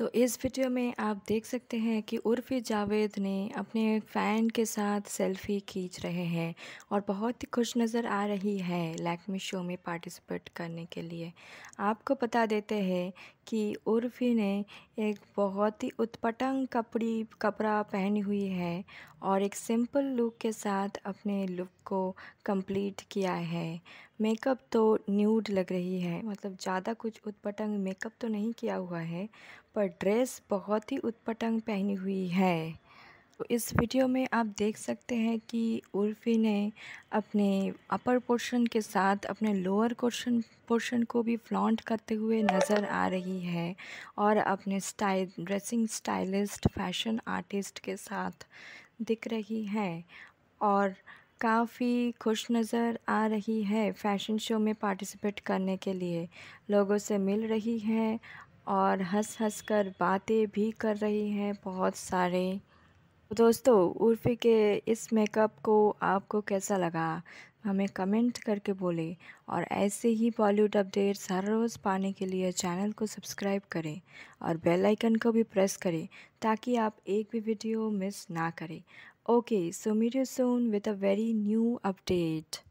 तो इस वीडियो में आप देख सकते हैं कि उर्फी जावेद ने अपने फ़ैन के साथ सेल्फ़ी खींच रहे हैं और बहुत ही खुश नज़र आ रही है लैक्मी शो में पार्टिसिपेट करने के लिए आपको बता देते हैं कि उर्फी ने एक बहुत ही उत्पटंग कपड़ी कपड़ा पहनी हुई है और एक सिंपल लुक के साथ अपने लुक को कंप्लीट किया है मेकअप तो न्यूड लग रही है मतलब ज़्यादा कुछ उत्पटंग मेकअप तो नहीं किया हुआ है पर ड्रेस बहुत ही उत्पटंग पहनी हुई है तो इस वीडियो में आप देख सकते हैं कि उर्फी ने अपने अपर पोर्शन के साथ अपने लोअर पोर्शन पोर्शन को भी फ्लॉन्ट करते हुए नज़र आ रही है और अपने style dressing stylist fashion artist के साथ दिख रही है और काफ़ी खुश नज़र आ रही है फैशन शो में पार्टिसिपेट करने के लिए लोगों से मिल रही है और हंस हंस कर बातें भी कर रही हैं बहुत सारे दोस्तों उर्फी के इस मेकअप को आपको कैसा लगा हमें कमेंट करके बोले और ऐसे ही बॉलीवुड अपडेट्स हर रोज़ पाने के लिए चैनल को सब्सक्राइब करें और बेल आइकन को भी प्रेस करें ताकि आप एक भी वीडियो मिस ना करें okay so meet you soon with a very new update